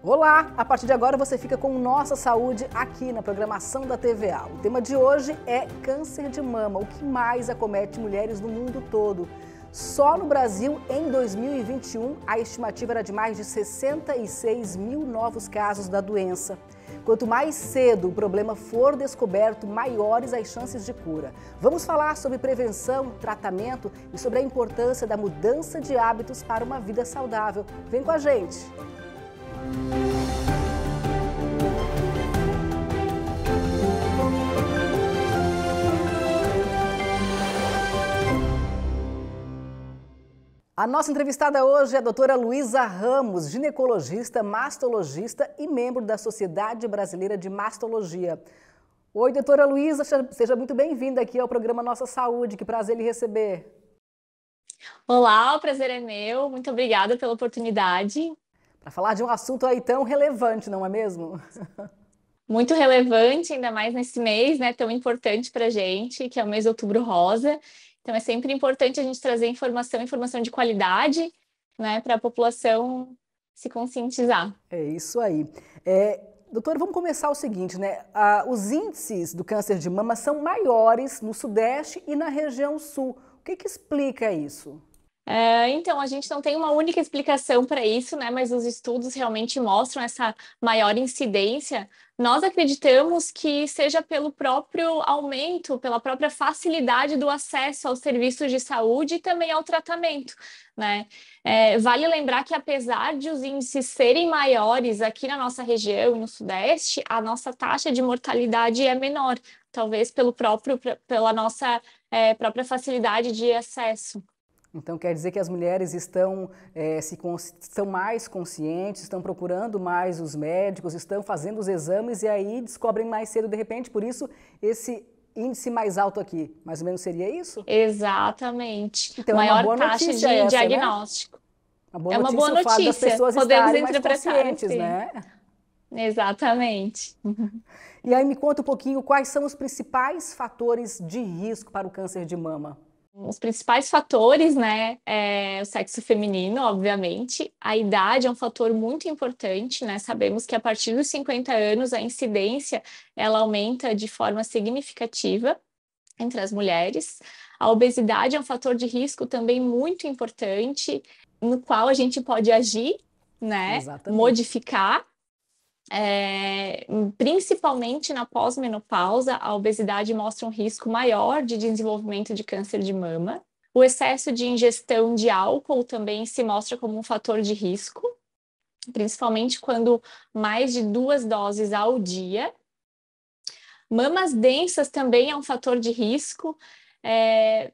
Olá! A partir de agora você fica com Nossa Saúde aqui na programação da TVA. O tema de hoje é câncer de mama, o que mais acomete mulheres no mundo todo. Só no Brasil, em 2021, a estimativa era de mais de 66 mil novos casos da doença. Quanto mais cedo o problema for descoberto, maiores as chances de cura. Vamos falar sobre prevenção, tratamento e sobre a importância da mudança de hábitos para uma vida saudável. Vem com a gente! A nossa entrevistada hoje é a doutora Luísa Ramos, ginecologista, mastologista e membro da Sociedade Brasileira de Mastologia. Oi, doutora Luísa, seja muito bem-vinda aqui ao programa Nossa Saúde. Que prazer lhe receber. Olá, o prazer é meu. Muito obrigada pela oportunidade para falar de um assunto aí tão relevante, não é mesmo? Muito relevante, ainda mais nesse mês, né, tão importante para gente, que é o mês de Outubro Rosa. Então é sempre importante a gente trazer informação, informação de qualidade, né, para a população se conscientizar. É isso aí. É, doutor, vamos começar o seguinte, né? Ah, os índices do câncer de mama são maiores no Sudeste e na região Sul. O que, que explica isso? É, então, a gente não tem uma única explicação para isso, né? Mas os estudos realmente mostram essa maior incidência. Nós acreditamos que seja pelo próprio aumento, pela própria facilidade do acesso aos serviços de saúde e também ao tratamento, né? É, vale lembrar que, apesar de os índices serem maiores aqui na nossa região, no Sudeste, a nossa taxa de mortalidade é menor, talvez pelo próprio, pela nossa é, própria facilidade de acesso. Então, quer dizer que as mulheres estão, é, se, estão mais conscientes, estão procurando mais os médicos, estão fazendo os exames e aí descobrem mais cedo de repente, por isso esse índice mais alto aqui. Mais ou menos seria isso? Exatamente. Então, Maior é uma boa taxa de essa, né? diagnóstico. Né? Uma é uma boa notícia. Das pessoas Podemos interpretar mais né? Exatamente. E aí me conta um pouquinho quais são os principais fatores de risco para o câncer de mama os principais fatores, né? É o sexo feminino, obviamente. A idade é um fator muito importante, né? Sabemos que a partir dos 50 anos a incidência ela aumenta de forma significativa entre as mulheres. A obesidade é um fator de risco também muito importante, no qual a gente pode agir, né? Exatamente. Modificar é, principalmente na pós-menopausa, a obesidade mostra um risco maior de desenvolvimento de câncer de mama. O excesso de ingestão de álcool também se mostra como um fator de risco, principalmente quando mais de duas doses ao dia. Mamas densas também é um fator de risco. É,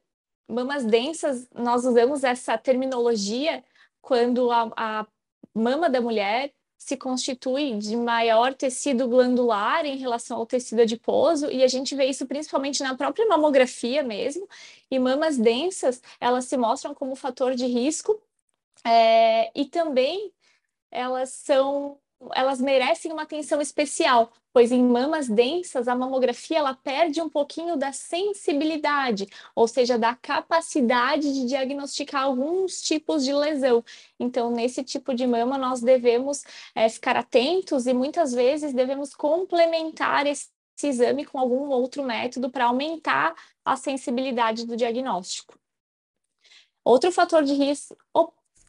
mamas densas, nós usamos essa terminologia quando a, a mama da mulher se constitui de maior tecido glandular em relação ao tecido adiposo, e a gente vê isso principalmente na própria mamografia mesmo, e mamas densas, elas se mostram como fator de risco, é, e também elas são elas merecem uma atenção especial, pois em mamas densas a mamografia ela perde um pouquinho da sensibilidade, ou seja, da capacidade de diagnosticar alguns tipos de lesão. Então, nesse tipo de mama nós devemos é, ficar atentos e muitas vezes devemos complementar esse exame com algum outro método para aumentar a sensibilidade do diagnóstico. Outro fator de risco,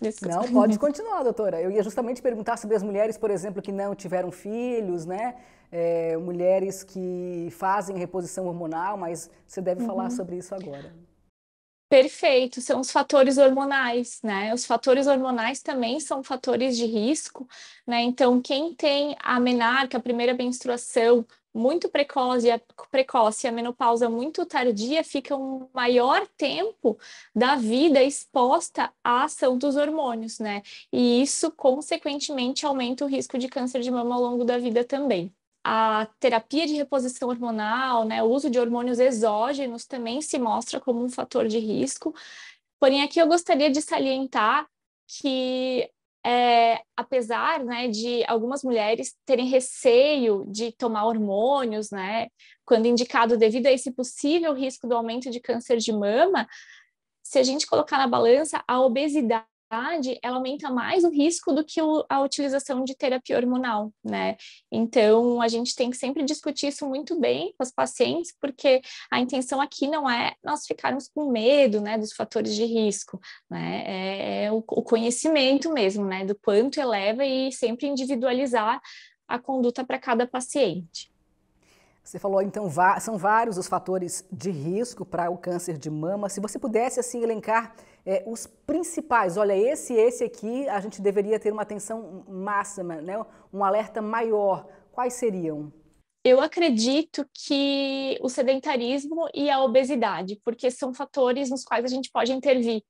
não, pode continuar, doutora. Eu ia justamente perguntar sobre as mulheres, por exemplo, que não tiveram filhos, né? É, mulheres que fazem reposição hormonal, mas você deve uhum. falar sobre isso agora. Perfeito, são os fatores hormonais, né? Os fatores hormonais também são fatores de risco, né? Então, quem tem a menarca, a primeira menstruação, muito precoce, a precoce a menopausa muito tardia fica um maior tempo da vida exposta à ação dos hormônios, né? E isso, consequentemente, aumenta o risco de câncer de mama ao longo da vida também a terapia de reposição hormonal, né, o uso de hormônios exógenos também se mostra como um fator de risco. Porém, aqui eu gostaria de salientar que é, apesar né, de algumas mulheres terem receio de tomar hormônios, né, quando indicado devido a esse possível risco do aumento de câncer de mama, se a gente colocar na balança, a obesidade ela aumenta mais o risco do que a utilização de terapia hormonal, né? Então, a gente tem que sempre discutir isso muito bem com os pacientes, porque a intenção aqui não é nós ficarmos com medo, né, dos fatores de risco, né? É, é o, o conhecimento mesmo, né, do quanto eleva e sempre individualizar a conduta para cada paciente. Você falou, então, são vários os fatores de risco para o câncer de mama. Se você pudesse, assim, elencar é, os principais, olha, esse e esse aqui, a gente deveria ter uma atenção máxima, né? um alerta maior. Quais seriam? Eu acredito que o sedentarismo e a obesidade, porque são fatores nos quais a gente pode intervir.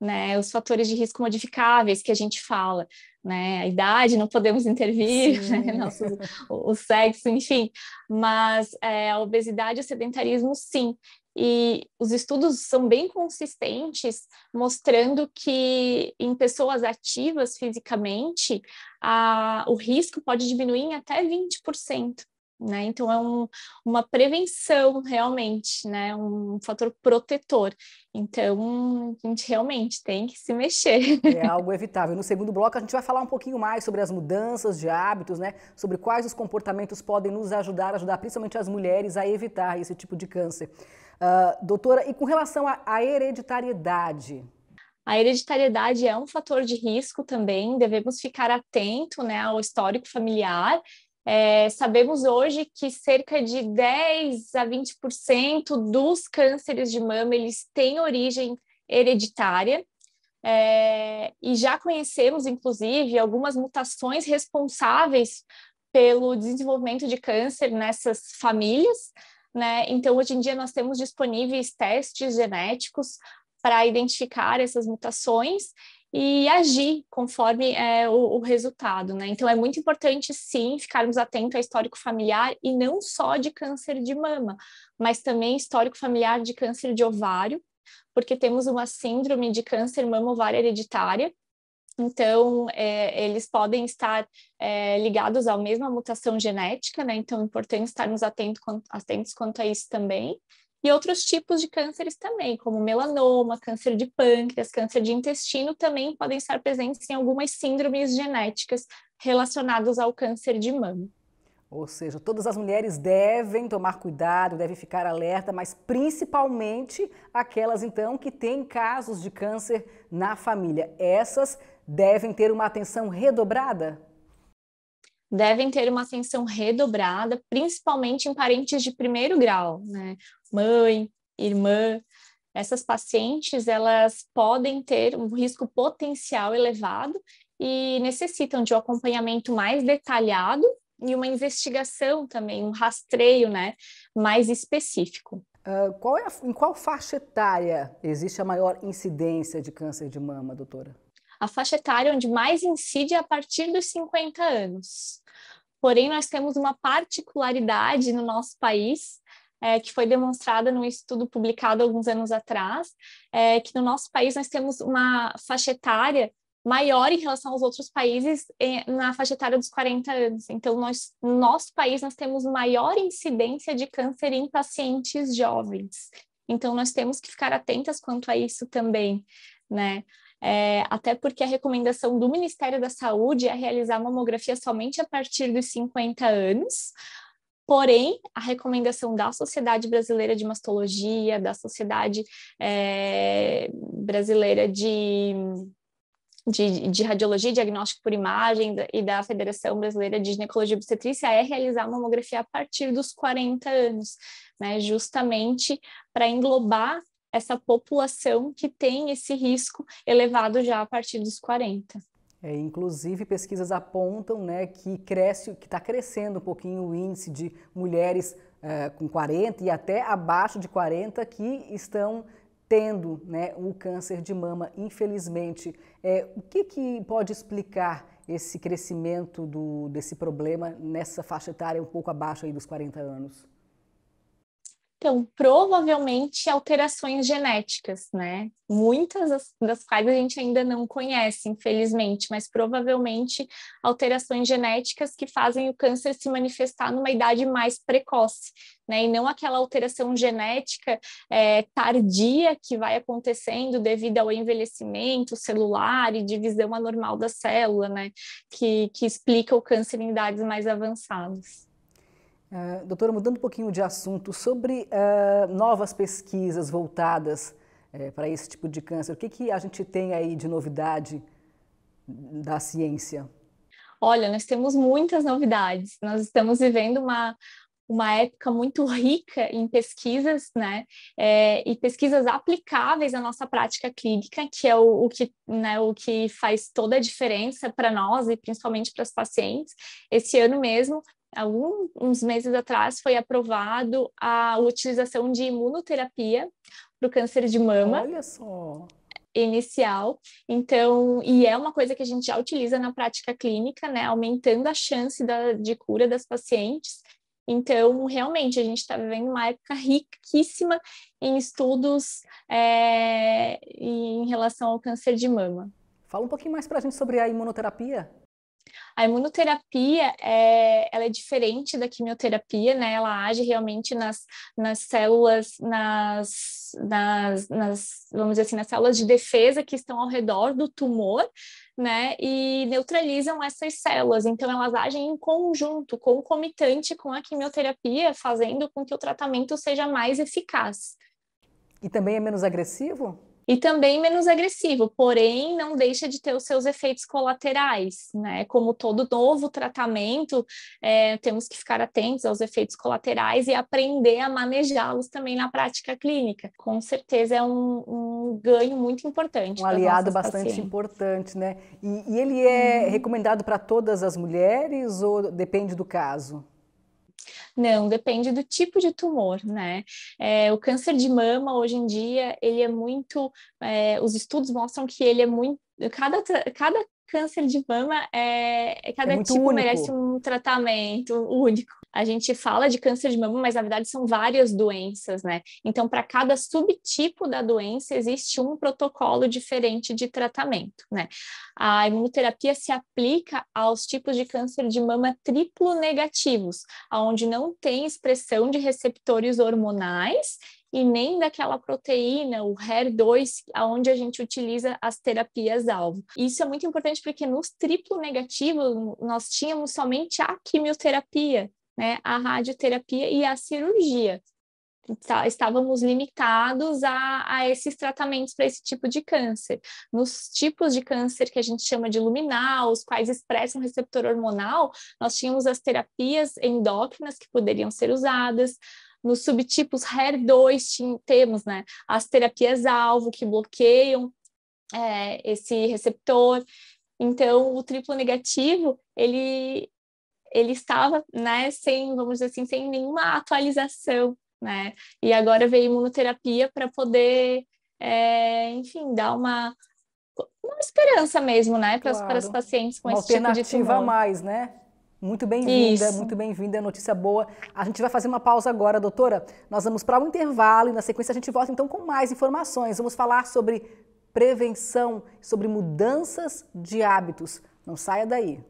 Né, os fatores de risco modificáveis que a gente fala né? A idade, não podemos intervir, né? Nosso, o, o, sexo, enfim. Mas é, a obesidade e o sedentarismo, sim. E os estudos são bem consistentes, mostrando que em pessoas ativas fisicamente, a, o risco pode diminuir em até 20%. Né? Então, é um, uma prevenção, realmente, né? um fator protetor. Então, a gente realmente tem que se mexer. É algo evitável. No segundo bloco, a gente vai falar um pouquinho mais sobre as mudanças de hábitos, né? sobre quais os comportamentos podem nos ajudar, ajudar principalmente as mulheres a evitar esse tipo de câncer. Uh, doutora, e com relação à hereditariedade, a hereditariedade é um fator de risco também, devemos ficar atento né, ao histórico familiar é, sabemos hoje que cerca de 10 a 20% dos cânceres de mama eles têm origem hereditária. É, e já conhecemos, inclusive, algumas mutações responsáveis pelo desenvolvimento de câncer nessas famílias. Né? Então, hoje em dia, nós temos disponíveis testes genéticos para identificar essas mutações e agir conforme é, o, o, resultado, né? Então é muito importante sim ficarmos atentos ao histórico familiar e não só de câncer de mama, mas também histórico familiar de câncer de ovário, porque temos uma síndrome de câncer mama ovário hereditária. Então, é, eles podem estar é, ligados à mesma mutação genética, né? Então, é importante estarmos atentos, atentos quanto a isso também. E outros tipos de cânceres também, como melanoma, câncer de pâncreas, câncer de intestino, também podem estar presentes em algumas síndromes genéticas relacionadas ao câncer de mama. Ou seja, todas as mulheres devem tomar cuidado, devem ficar alerta, mas principalmente aquelas então que têm casos de câncer na família. Essas devem ter uma atenção redobrada? devem ter uma atenção redobrada, principalmente em parentes de primeiro grau, né? mãe, irmã, essas pacientes elas podem ter um risco potencial elevado e necessitam de um acompanhamento mais detalhado e uma investigação também, um rastreio né, mais específico. Uh, qual é a, em qual faixa etária existe a maior incidência de câncer de mama, doutora? A faixa etária onde mais incide é a partir dos 50 anos. Porém, nós temos uma particularidade no nosso país, é, que foi demonstrada num estudo publicado alguns anos atrás, é, que no nosso país nós temos uma faixa etária maior em relação aos outros países é, na faixa etária dos 40 anos. Então, nós, no nosso país, nós temos maior incidência de câncer em pacientes jovens. Então, nós temos que ficar atentas quanto a isso também, né? É, até porque a recomendação do Ministério da Saúde é realizar mamografia somente a partir dos 50 anos, Porém, a recomendação da Sociedade Brasileira de Mastologia, da Sociedade é, Brasileira de, de, de, Radiologia e Diagnóstico por Imagem e da Federação Brasileira de Ginecologia e Obstetrícia é realizar a mamografia a partir dos 40 anos, né, justamente para englobar essa população que tem esse risco elevado já a partir dos 40. É, inclusive, pesquisas apontam né, que cresce, que está crescendo um pouquinho o índice de mulheres é, com 40 e até abaixo de 40 que estão tendo né, o câncer de mama, infelizmente. É, o que, que pode explicar esse crescimento do, desse problema nessa faixa etária um pouco abaixo aí dos 40 anos? Então, provavelmente alterações genéticas, né? Muitas das, das quais a gente ainda não conhece, infelizmente, mas provavelmente alterações genéticas que fazem o câncer se manifestar numa idade mais precoce, né? E não aquela alteração genética é, tardia que vai acontecendo devido ao envelhecimento celular e divisão anormal da célula, né? Que, que explica o câncer em idades mais avançadas. Eh, doutora, mudando um pouquinho de assunto, sobre uh, novas pesquisas voltadas uh, para esse tipo de câncer, o que, que a gente tem aí de novidade da ciência? Olha, nós temos muitas novidades. Nós estamos vivendo uma, uma época muito rica em pesquisas, né, é, e pesquisas aplicáveis à nossa prática clínica, que é o, o que, né, o que faz toda a diferença para nós e principalmente para os pacientes. Esse ano mesmo alguns meses atrás, foi aprovado a utilização de imunoterapia para o câncer de mama. Olha só! Inicial, então, e é uma coisa que a gente já utiliza na prática clínica, né? Aumentando a chance da, de cura das pacientes. Então, realmente, a gente está vivendo uma época riquíssima em estudos é, em relação ao câncer de mama. Fala um pouquinho mais para a gente sobre a imunoterapia. A imunoterapia é, ela é diferente da quimioterapia, né? Ela age realmente nas, nas células, nas, nas, nas, vamos dizer assim, nas células de defesa que estão ao redor do tumor, né? E neutralizam essas células. Então, elas agem em conjunto, concomitante com a quimioterapia, fazendo com que o tratamento seja mais eficaz. E também é menos agressivo? e também menos agressivo, porém não deixa de ter os seus efeitos colaterais, né? Como todo novo tratamento, é, temos que ficar atentos aos efeitos colaterais e aprender a manejá-los também na prática clínica. Com certeza é um, um ganho muito importante. Um aliado bastante pacientes. importante, né? E, e, ele é uhum. recomendado para todas as mulheres ou depende do caso? Não, depende do tipo de tumor, né? É, o câncer de mama, hoje em dia, ele é muito. É, os estudos mostram que ele é muito. Cada, cada câncer de mama é, é cada é tipo único. merece um tratamento único, a gente fala de câncer de mama, mas na verdade são várias doenças, né? Então, para cada subtipo da doença, existe um protocolo diferente de tratamento, né? A imunoterapia se aplica aos tipos de câncer de mama triplo negativos, onde não tem expressão de receptores hormonais e nem daquela proteína, o HER2, aonde a gente utiliza as terapias-alvo. Isso é muito importante porque nos triplo negativos nós tínhamos somente a quimioterapia, né, a radioterapia e a cirurgia. Tá, estávamos limitados a, a esses tratamentos para esse tipo de câncer. Nos tipos de câncer que a gente chama de luminal, os quais expressam receptor hormonal, nós tínhamos as terapias endócrinas que poderiam ser usadas, nos subtipos HER2 temos né, as terapias-alvo que bloqueiam é, esse receptor. Então, o triplo negativo, ele ele estava, né, sem, vamos dizer assim, sem nenhuma atualização, né? E agora veio imunoterapia para poder, é, enfim, dar uma, uma esperança mesmo, né, para claro. os pacientes com uma esse tipo de tumor. a mais, né? Muito bem-vinda, muito bem-vinda, é notícia boa. A gente vai fazer uma pausa agora, doutora. Nós vamos para um intervalo e na sequência a gente volta então com mais informações. Vamos falar sobre prevenção, sobre mudanças de hábitos. Não saia daí.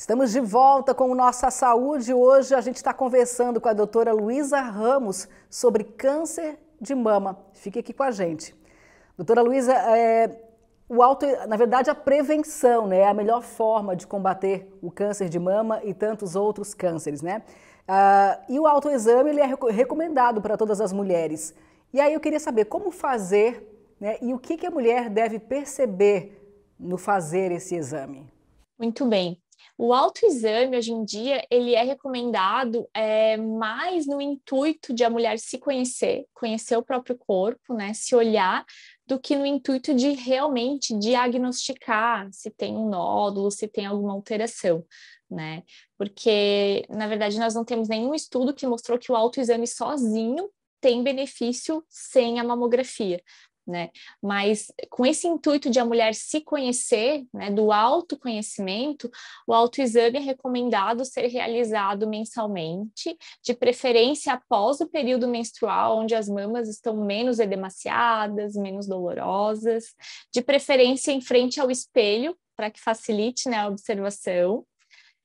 Estamos de volta com Nossa Saúde. Hoje a gente está conversando com a doutora Luísa Ramos sobre câncer de mama. Fique aqui com a gente. Doutora Luísa, é, o auto, na verdade, a prevenção né, é a melhor forma de combater o câncer de mama e tantos outros cânceres, né? Ah, e o autoexame ele é recomendado para todas as mulheres. E aí eu queria saber como fazer né, e o que, que a mulher deve perceber no fazer esse exame. Muito bem. O autoexame, hoje em dia, ele é recomendado é, mais no intuito de a mulher se conhecer, conhecer o próprio corpo, né, se olhar, do que no intuito de realmente diagnosticar se tem um nódulo, se tem alguma alteração, né? Porque, na verdade, nós não temos nenhum estudo que mostrou que o autoexame sozinho tem benefício sem a mamografia né? Mas com esse intuito de a mulher se conhecer, né, do autoconhecimento, o autoexame é recomendado ser realizado mensalmente, de preferência após o período menstrual, onde as mamas estão menos edemaciadas, menos dolorosas, de preferência em frente ao espelho, para que facilite né, a observação.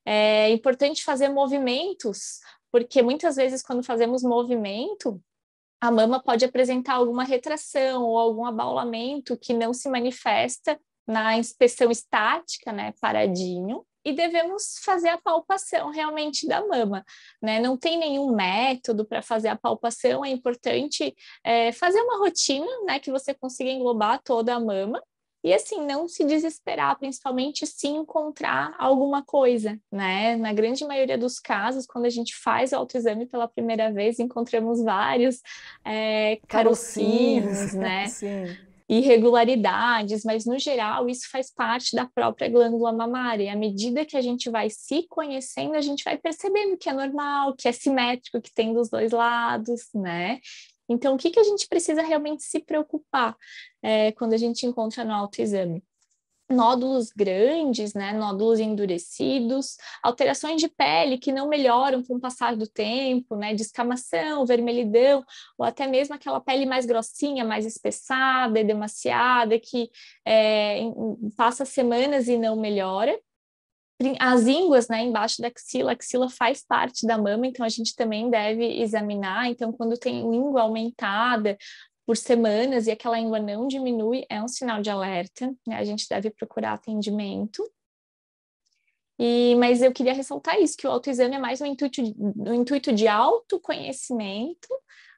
É importante fazer movimentos, porque muitas vezes, quando fazemos movimento, a mama pode apresentar alguma retração ou algum abaulamento que não se manifesta na inspeção estática, né, paradinho, e devemos fazer a palpação realmente da mama, né? Não tem nenhum método para fazer a palpação, é importante é, fazer uma rotina, né, que você consiga englobar toda a mama e assim, não se desesperar, principalmente se encontrar alguma coisa, né? Na grande maioria dos casos, quando a gente faz o autoexame pela primeira vez, encontramos vários é, carocinhos, né? Sim irregularidades, mas no geral isso faz parte da própria glândula mamária. E à medida que a gente vai se conhecendo, a gente vai percebendo que é normal, que é simétrico, que tem dos dois lados, né? Então, o que, que a gente precisa realmente se preocupar é, quando a gente encontra no autoexame? nódulos grandes, né, nódulos endurecidos, alterações de pele que não melhoram com o passar do tempo, né, descamação, vermelhidão, ou até mesmo aquela pele mais grossinha, mais espessada, edemaciada, que é, passa semanas e não melhora as ínguas, né, embaixo da axila, a axila faz parte da mama, então a gente também deve examinar. Então, quando tem íngua aumentada por semanas e aquela íngua não diminui, é um sinal de alerta, né? A gente deve procurar atendimento. E, mas eu queria ressaltar isso, que o autoexame é mais um intuito de, intuito de autoconhecimento,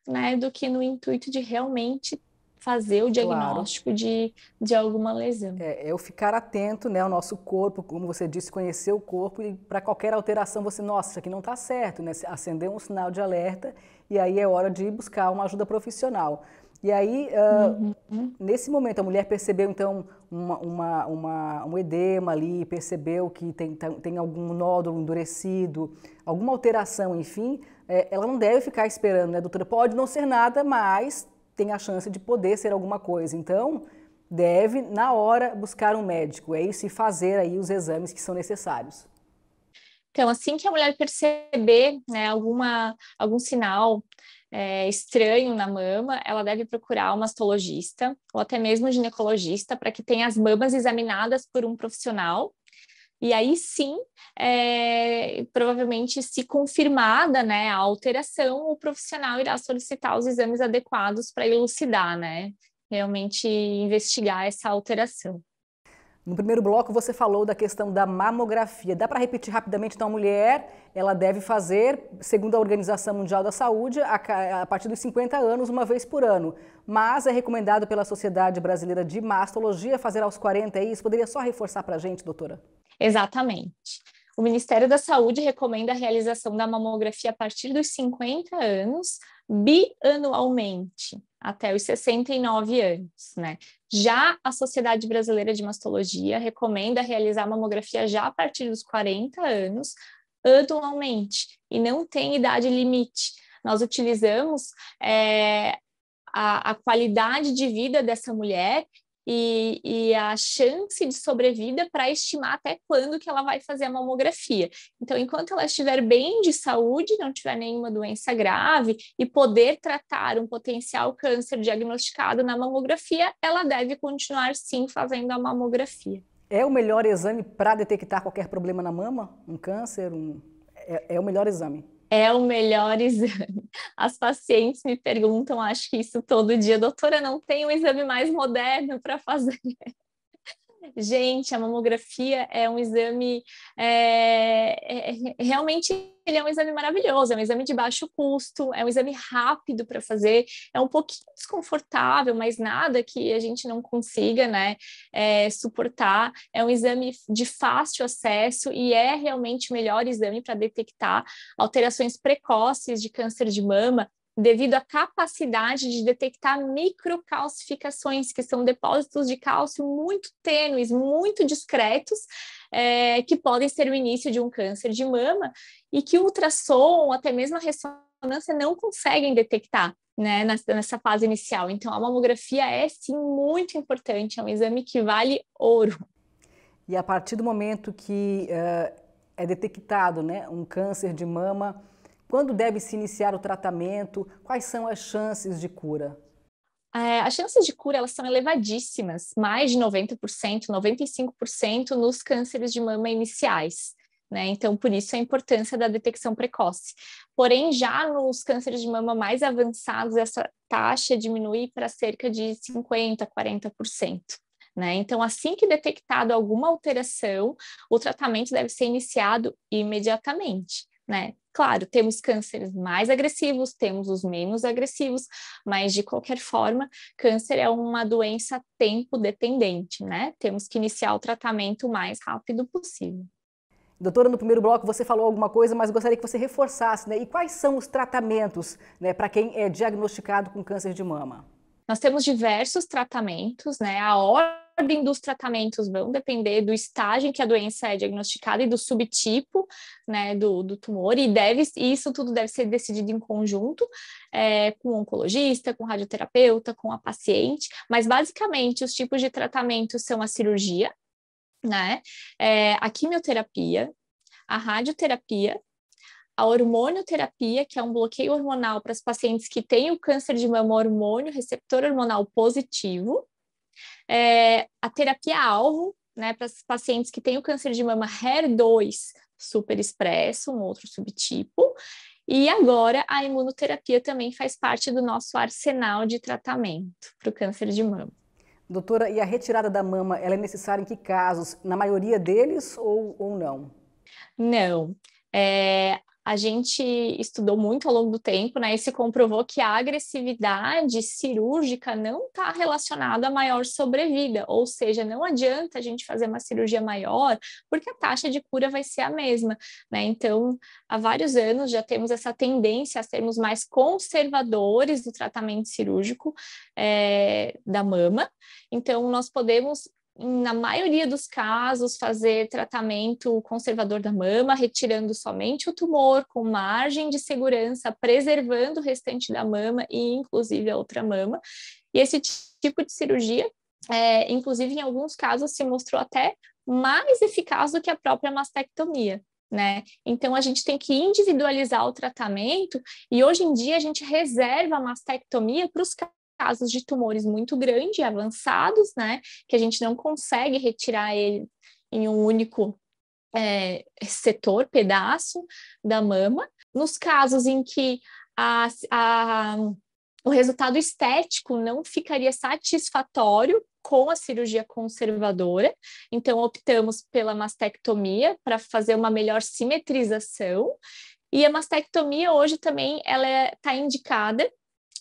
né, do que no intuito de realmente fazer o diagnóstico claro. de, de alguma lesão. É, eu é o ficar atento né, ao nosso corpo, como você disse, conhecer o corpo e para qualquer alteração você, nossa, isso aqui não está certo, né? acender um sinal de alerta e aí é hora de buscar uma ajuda profissional. E aí, uh, uhum. nesse momento, a mulher percebeu então uma, uma, uma, um edema ali, percebeu que tem, tem algum nódulo endurecido, alguma alteração, enfim, é, ela não deve ficar esperando, né, doutora? Pode não ser nada, mas tem a chance de poder ser alguma coisa. Então, deve, na hora, buscar um médico. É isso e fazer aí os exames que são necessários. Então, assim que a mulher perceber né, alguma, algum sinal é, estranho na mama, ela deve procurar um mastologista ou até mesmo um ginecologista para que tenha as mamas examinadas por um profissional e aí sim, é, provavelmente se confirmada né, a alteração, o profissional irá solicitar os exames adequados para elucidar, né, realmente investigar essa alteração. No primeiro bloco você falou da questão da mamografia. Dá para repetir rapidamente então a mulher, ela deve fazer, segundo a Organização Mundial da Saúde, a, partir dos 50 anos, uma vez por ano. Mas é recomendado pela Sociedade Brasileira de Mastologia fazer aos 40, e isso? Poderia só reforçar para a gente, doutora? Exatamente. O Ministério da Saúde recomenda a realização da mamografia a partir dos 50 anos, bianualmente, até os 69 anos, né? Já a Sociedade Brasileira de Mastologia recomenda realizar mamografia já a partir dos 40 anos, anualmente, e não tem idade limite. Nós utilizamos é, a, a, qualidade de vida dessa mulher e, e a chance de sobrevida para estimar até quando que ela vai fazer a mamografia. Então, enquanto ela estiver bem de saúde, não tiver nenhuma doença grave e poder tratar um potencial câncer diagnosticado na mamografia, ela deve continuar sim fazendo a mamografia. É o melhor exame para detectar qualquer problema na mama? Um câncer? Um... É, é o melhor exame? é o melhor exame. As pacientes me perguntam, acho que isso todo dia, doutora, não tem um exame mais moderno para fazer gente, a mamografia é um exame é, é, é, realmente ele é um exame maravilhoso, é um exame de baixo custo, é um exame rápido para fazer, é um pouquinho desconfortável, mas nada que a gente não consiga, né, é, suportar. É um exame de fácil acesso e é realmente o melhor exame para detectar alterações precoces de câncer de mama devido à capacidade de detectar microcalcificações, que são depósitos de cálcio muito tênues, muito discretos, é, que podem ser o início de um câncer de mama e que ultrassom, até mesmo a ressonância, não conseguem detectar. Né, nessa fase inicial. Então, a mamografia é sim muito importante, é um exame que vale ouro. E a partir do momento que uh, é detectado né, um câncer de mama, quando deve se iniciar o tratamento? Quais são as chances de cura? É, as chances de cura elas são elevadíssimas, mais de 90%, 95% nos cânceres de mama iniciais. Né? Então, por isso a importância da detecção precoce. Porém, já nos cânceres de mama mais avançados, essa taxa diminui para cerca de 50%, 40%. Né? Então, assim que detectado alguma alteração, o tratamento deve ser iniciado imediatamente né? Claro, temos cânceres mais agressivos, temos os menos agressivos, mas de qualquer forma, câncer é uma doença tempo dependente, né? Temos que iniciar o tratamento o mais rápido possível. Doutora, no primeiro bloco você falou alguma coisa, mas gostaria que você reforçasse, né? E quais são os tratamentos né, para quem é diagnosticado com câncer de mama? Nós temos diversos tratamentos, né? A ordem ordem dos tratamentos vão depender do estágio em que a doença é diagnosticada e do subtipo né, do, do tumor, e deve, isso tudo deve ser decidido em conjunto é, com o oncologista, com o radioterapeuta, com a paciente, mas basicamente os tipos de tratamento são a cirurgia, né, é, a quimioterapia, a radioterapia, a hormonioterapia, que é um bloqueio hormonal para os pacientes que têm o câncer de mama hormônio receptor hormonal positivo, é, a terapia-alvo, né, para os pacientes que têm o câncer de mama HER2 super expresso, um outro subtipo. E agora a imunoterapia também faz parte do nosso arsenal de tratamento para o câncer de mama. Doutora, e a retirada da mama, ela é necessária em que casos? Na maioria deles ou, ou não? Não. É, a gente estudou muito ao longo do tempo, né? E se comprovou que a agressividade cirúrgica não está relacionada a maior sobrevida, ou seja, não adianta a gente fazer uma cirurgia maior, porque a taxa de cura vai ser a mesma, né? Então, há vários anos já temos essa tendência a sermos mais conservadores do tratamento cirúrgico é, da mama, então nós podemos na maioria dos casos, fazer tratamento conservador da mama, retirando somente o tumor, com margem de segurança, preservando o restante da mama e, inclusive, a outra mama. E esse tipo de cirurgia, é, inclusive, em alguns casos, se mostrou até mais eficaz do que a própria mastectomia. Né? Então a gente tem que individualizar o tratamento e hoje em dia a gente reserva a mastectomia para os casos de tumores muito grandes, avançados, né? Que a gente não consegue retirar ele em um único é, setor, pedaço da mama. Nos casos em que a, a, o resultado estético não ficaria satisfatório com a cirurgia conservadora, então optamos pela mastectomia para fazer uma melhor simetrização. E a mastectomia hoje também ela está é, indicada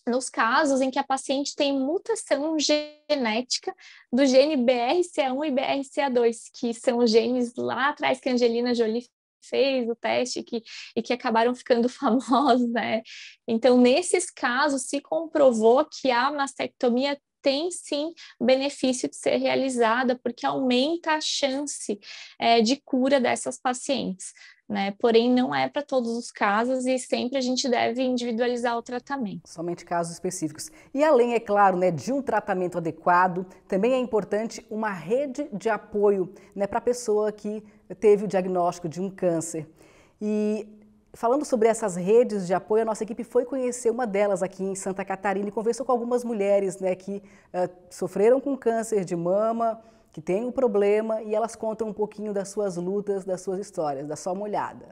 nos casos em que a paciente tem mutação genética do gene BRCA1 e BRCA2, que são os genes lá atrás que a Angelina Jolie fez o teste que, e que acabaram ficando famosos, né? Então, nesses casos, se comprovou que a mastectomia tem sim benefício de ser realizada, porque aumenta a chance é, de cura dessas pacientes né? Porém, não é para todos os casos e sempre a gente deve individualizar o tratamento. Somente casos específicos. E além, é claro, né, de um tratamento adequado, também é importante uma rede de apoio né, para a pessoa que teve o diagnóstico de um câncer. E falando sobre essas redes de apoio, a nossa equipe foi conhecer uma delas aqui em Santa Catarina e conversou com algumas mulheres né, que uh, sofreram com câncer de mama que tem o um problema e elas contam um pouquinho das suas lutas, das suas histórias, dá só uma olhada.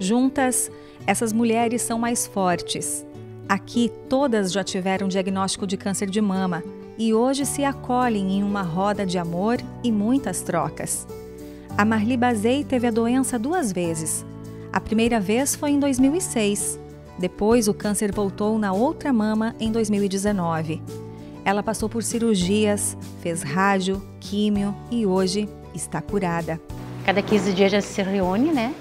Juntas, essas mulheres são mais fortes. Aqui, todas já tiveram diagnóstico de câncer de mama e hoje se acolhem em uma roda de amor e muitas trocas. A Marli Bazei teve a doença duas vezes. A primeira vez foi em 2006. Depois, o câncer voltou na outra mama em 2019. Ela passou por cirurgias, fez rádio, químio e hoje está curada. Cada 15 dias a gente se reúne, né?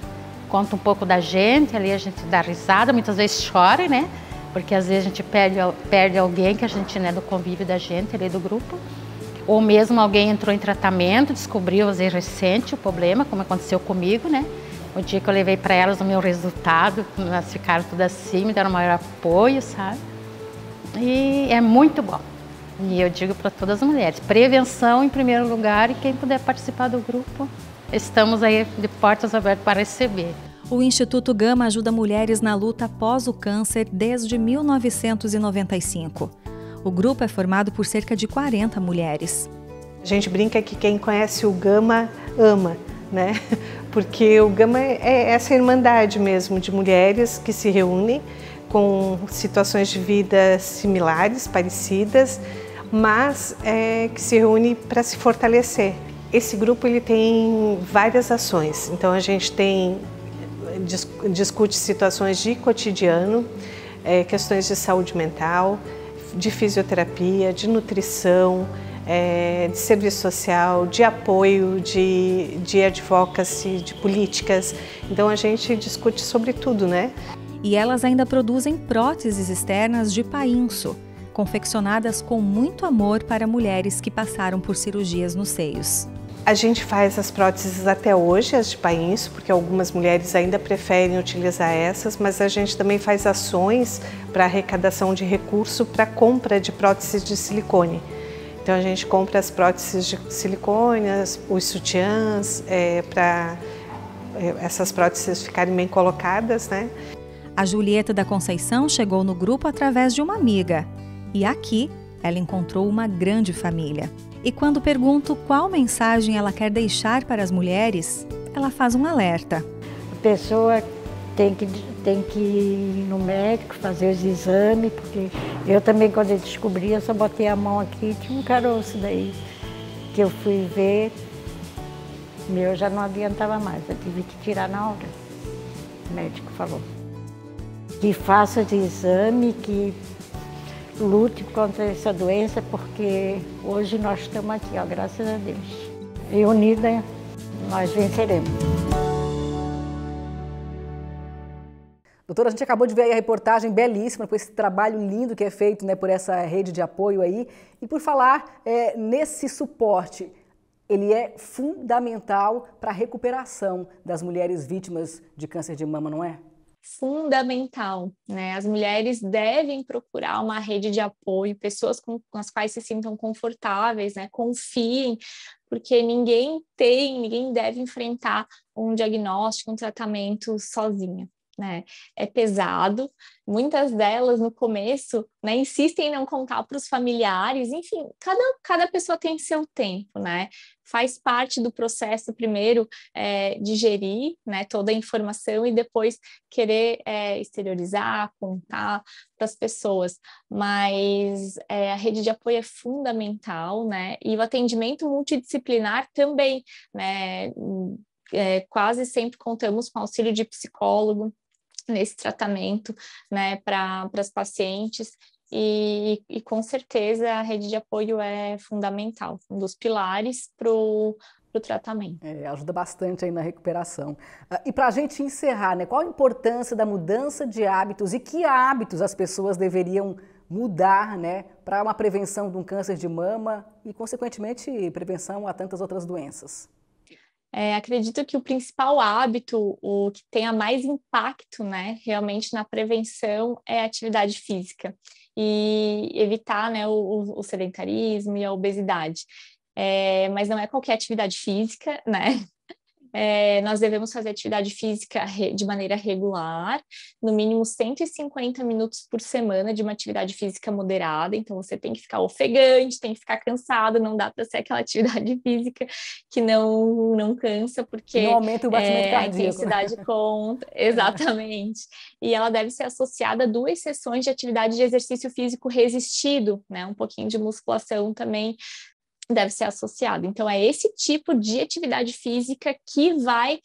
Conta um pouco da gente, ali a gente dá risada, muitas vezes chora, né? Porque às vezes a gente perde, perde alguém que a gente, né, do convívio da gente, ali do grupo. Ou mesmo alguém entrou em tratamento, descobriu, às vezes recente, o problema, como aconteceu comigo, né? O dia que eu levei para elas o meu resultado, elas ficaram tudo assim, me deram maior apoio, sabe? E é muito bom. E eu digo para todas as mulheres, prevenção em primeiro lugar e quem puder participar do grupo, estamos aí de portas abertas para receber. O Instituto Gama ajuda mulheres na luta após o câncer desde 1995. O grupo é formado por cerca de 40 mulheres. A gente brinca que quem conhece o Gama ama, né? Porque o Gama é essa irmandade mesmo de mulheres que se reúnem com situações de vida similares, parecidas, mas é, que se reúne para se fortalecer. Esse grupo ele tem várias ações, então a gente tem discute situações de cotidiano, é, questões de saúde mental, de fisioterapia, de nutrição, é, de serviço social, de apoio, de, de advocacy, de políticas. Então a gente discute sobre tudo, né? E elas ainda produzem próteses externas de painço confeccionadas com muito amor para mulheres que passaram por cirurgias nos seios. A gente faz as próteses até hoje, as de painço, porque algumas mulheres ainda preferem utilizar essas, mas a gente também faz ações para arrecadação de recurso para compra de próteses de silicone. Então a gente compra as próteses de silicone, os sutiãs, é, para é, essas próteses ficarem bem colocadas, né? A Julieta da Conceição chegou no grupo através de uma amiga. E aqui ela encontrou uma grande família. E quando pergunto qual mensagem ela quer deixar para as mulheres, ela faz um alerta. A pessoa tem que, tem que ir no médico fazer os exames, porque eu também, quando eu descobri, eu só botei a mão aqui e tinha um caroço daí. Que eu fui ver, meu já não adiantava mais, eu tive que tirar na hora. O médico falou. Que faça os exames, que lute contra essa doença, porque hoje nós estamos aqui, ó, graças a Deus. E unida, nós venceremos. Doutora, a gente acabou de ver aí a reportagem belíssima com esse trabalho lindo que é feito né, por essa rede de apoio aí. E por falar é, nesse suporte, ele é fundamental para a recuperação das mulheres vítimas de câncer de mama, não é? fundamental. Né? As mulheres devem procurar uma rede de apoio, pessoas com, com as quais se sintam confortáveis, né? confiem, porque ninguém tem, ninguém deve enfrentar um diagnóstico, um tratamento sozinha né? É pesado. Muitas delas, no começo, né, insistem em não contar para os familiares. Enfim, cada, cada pessoa tem seu tempo, né? Faz parte do processo, primeiro, é, digerir né, toda a informação e depois querer é, exteriorizar, contar para as pessoas. Mas é, a rede de apoio é fundamental, né? E o atendimento multidisciplinar também, né? É, quase sempre contamos com auxílio de psicólogo, nesse tratamento né, para as pacientes. E, e, com certeza a rede de apoio é fundamental, um dos pilares para o tratamento. É, ajuda bastante aí na recuperação. Ah, e para a gente encerrar, né, qual a importância da mudança de hábitos e que hábitos as pessoas deveriam mudar né, para uma prevenção de um câncer de mama e, consequentemente, prevenção a tantas outras doenças? É, acredito que o principal hábito, o que tenha mais impacto, né, realmente na prevenção é a atividade física e evitar, né, o, o sedentarismo e a obesidade. É, mas não é qualquer atividade física, né? é, nós devemos fazer atividade física de maneira regular, no mínimo 150 minutos por semana de uma atividade física moderada. Então, você tem que ficar ofegante, tem que ficar cansado, não dá para ser aquela atividade física que não, não cansa, porque não aumenta o batimento é, cardíaco. a né? intensidade conta. Exatamente. E ela deve ser associada a duas sessões de atividade de exercício físico resistido, né? Um pouquinho de musculação também deve ser associado. Então, é esse tipo de atividade física que vai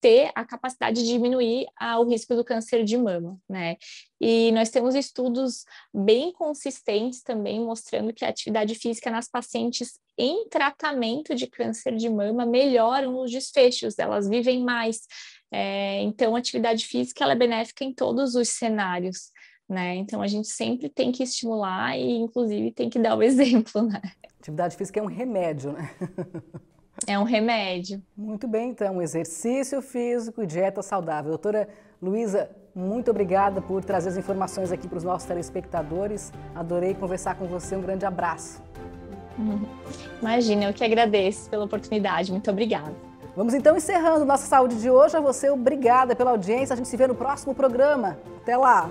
ter a capacidade de diminuir ah, o risco do câncer de mama, né? E nós temos estudos bem consistentes também mostrando que a atividade física nas pacientes em tratamento de câncer de mama melhoram os desfechos, elas vivem mais. É, então, a atividade física é benéfica em todos os cenários né? Então a gente sempre tem que estimular e, inclusive, tem que dar o exemplo, né? Atividade física é um remédio, né? É um remédio. Muito bem, então, exercício físico e dieta saudável. Doutora Luísa, muito obrigada por trazer as informações aqui para os nossos telespectadores. Adorei conversar com você. Um grande abraço. Uhum. Imagina, eu que agradeço pela oportunidade. Muito obrigada. Vamos então encerrando nossa saúde de hoje. A você, obrigada pela audiência. A gente se vê no próximo programa. Até lá!